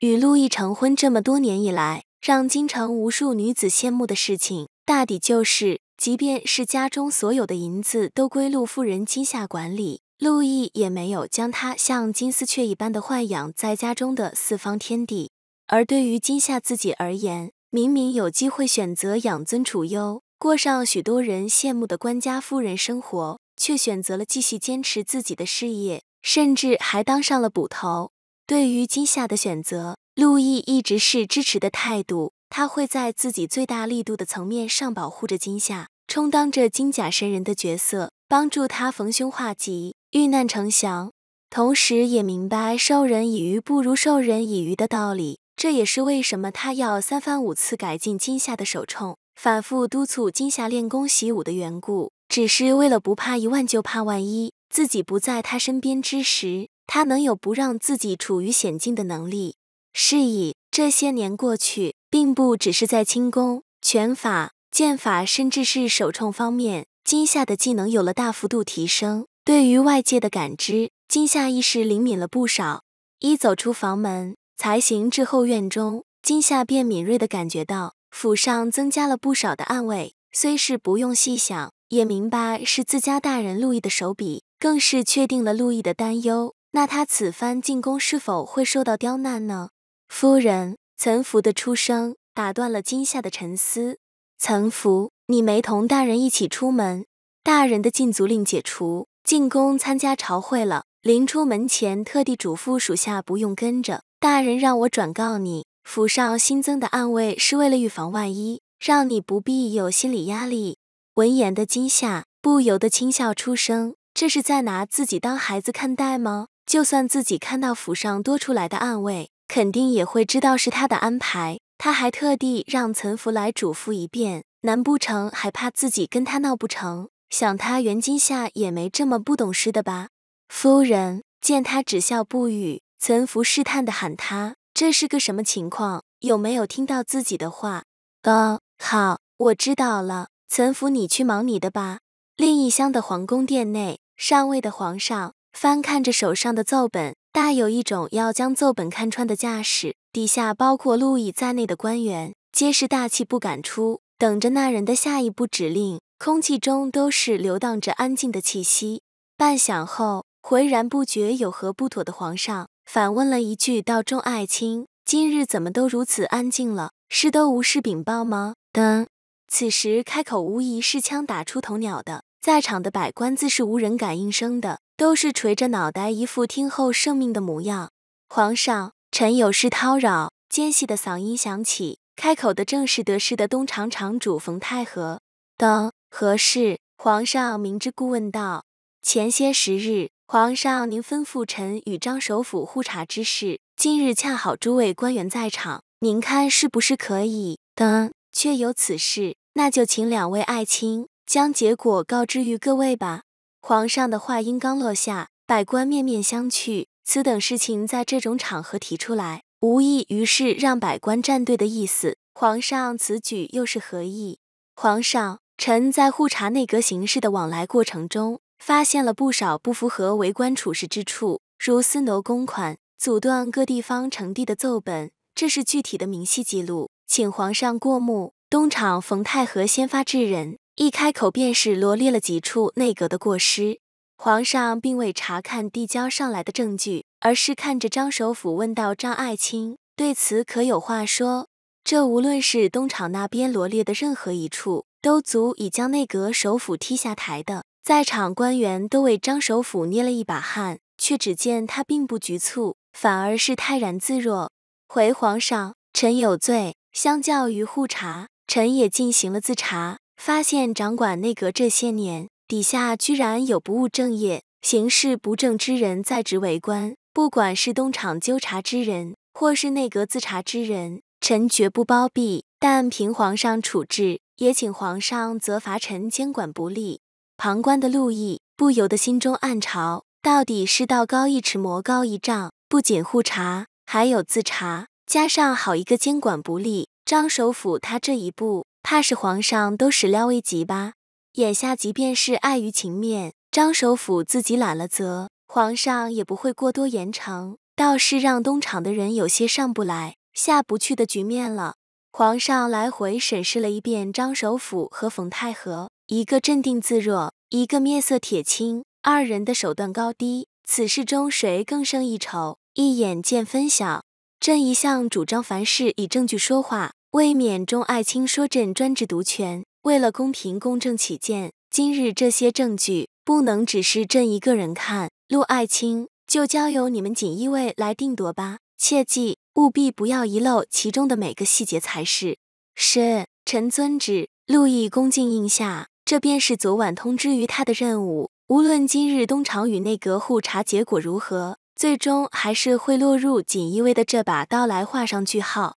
与陆毅成婚这么多年以来，让京城无数女子羡慕的事情，大抵就是，即便是家中所有的银子都归陆夫人金夏管理，陆毅也没有将她像金丝雀一般的豢养在家中的四方天地。而对于金夏自己而言，明明有机会选择养尊处优，过上许多人羡慕的官家夫人生活，却选择了继续坚持自己的事业，甚至还当上了捕头。对于今夏的选择，陆毅一直是支持的态度。他会在自己最大力度的层面上保护着今夏，充当着金甲神人的角色，帮助他逢凶化吉、遇难成祥。同时，也明白授人以鱼不如授人以渔的道理。这也是为什么他要三番五次改进金夏的手冲，反复督促金夏练功习武的缘故。只是为了不怕一万就怕万一，自己不在他身边之时。他能有不让自己处于险境的能力，是以这些年过去，并不只是在轻功、拳法、剑法，甚至是手冲方面，金夏的技能有了大幅度提升。对于外界的感知，金夏意识灵敏了不少。一走出房门，才行至后院中，金夏便敏锐的感觉到府上增加了不少的暗卫，虽是不用细想，也明白是自家大人陆毅的手笔，更是确定了陆毅的担忧。那他此番进宫是否会受到刁难呢？夫人岑福的出声打断了今夏的沉思。岑福，你没同大人一起出门？大人的禁足令解除，进宫参加朝会了。临出门前，特地嘱咐属下不用跟着。大人让我转告你，府上新增的暗卫是为了预防万一，让你不必有心理压力。闻言的今夏不由得轻笑出声，这是在拿自己当孩子看待吗？就算自己看到府上多出来的暗卫，肯定也会知道是他的安排。他还特地让岑福来嘱咐一遍，难不成还怕自己跟他闹不成？想他袁今夏也没这么不懂事的吧？夫人见他只笑不语，岑福试探地喊他：“这是个什么情况？有没有听到自己的话？”“哦，好，我知道了。”岑福，你去忙你的吧。另一厢的皇宫殿内，上位的皇上。翻看着手上的奏本，大有一种要将奏本看穿的架势。底下包括路易在内的官员，皆是大气不敢出，等着那人的下一步指令。空气中都是流荡着安静的气息。半晌后，浑然不觉有何不妥的皇上反问了一句：“道众爱卿，今日怎么都如此安静了？是都无事禀报吗？”等，此时开口无疑是枪打出头鸟的，在场的百官自是无人敢应声的。都是垂着脑袋，一副听候圣命的模样。皇上，臣有事叨扰。尖细的嗓音响起，开口的正是得势的东厂厂主冯太和。等何事？皇上明知故问道。前些时日，皇上您吩咐臣与张首府互查之事，今日恰好诸位官员在场，您看是不是可以？等确有此事，那就请两位爱卿将结果告知于各位吧。皇上的话音刚落下，百官面面相觑。此等事情在这种场合提出来，无异于是让百官站队的意思。皇上此举又是何意？皇上，臣在互查内阁形势的往来过程中，发现了不少不符合为官处事之处，如私挪公款、阻断各地方呈递的奏本，这是具体的明细记录，请皇上过目。东厂冯太和先发制人。一开口便是罗列了几处内阁的过失，皇上并未查看递交上来的证据，而是看着张首辅问道：“张爱卿，对此可有话说？”这无论是东厂那边罗列的任何一处，都足以将内阁首辅踢下台的。在场官员都为张首辅捏了一把汗，却只见他并不局促，反而是泰然自若。回皇上，臣有罪。相较于互查，臣也进行了自查。发现掌管内阁这些年，底下居然有不务正业、行事不正之人在职为官。不管是东厂纠察之人，或是内阁自查之人，臣绝不包庇。但凭皇上处置，也请皇上责罚臣监管不力。旁观的陆毅不由得心中暗嘲：到底是道高一尺，魔高一丈。不仅互查，还有自查，加上好一个监管不力。张首辅他这一步。怕是皇上都始料未及吧？眼下即便是碍于情面，张首辅自己揽了责，皇上也不会过多严惩，倒是让东厂的人有些上不来、下不去的局面了。皇上来回审视了一遍张首辅和冯太和，一个镇定自若，一个面色铁青，二人的手段高低，此事中谁更胜一筹，一眼见分晓。朕一向主张凡事以证据说话。为免众爱卿说朕专制独权，为了公平公正起见，今日这些证据不能只是朕一个人看。陆爱卿就交由你们锦衣卫来定夺吧，切记务必不要遗漏其中的每个细节才是。是，臣遵旨。陆毅恭敬应下。这便是昨晚通知于他的任务。无论今日东厂与内阁互查结果如何，最终还是会落入锦衣卫的这把刀来画上句号。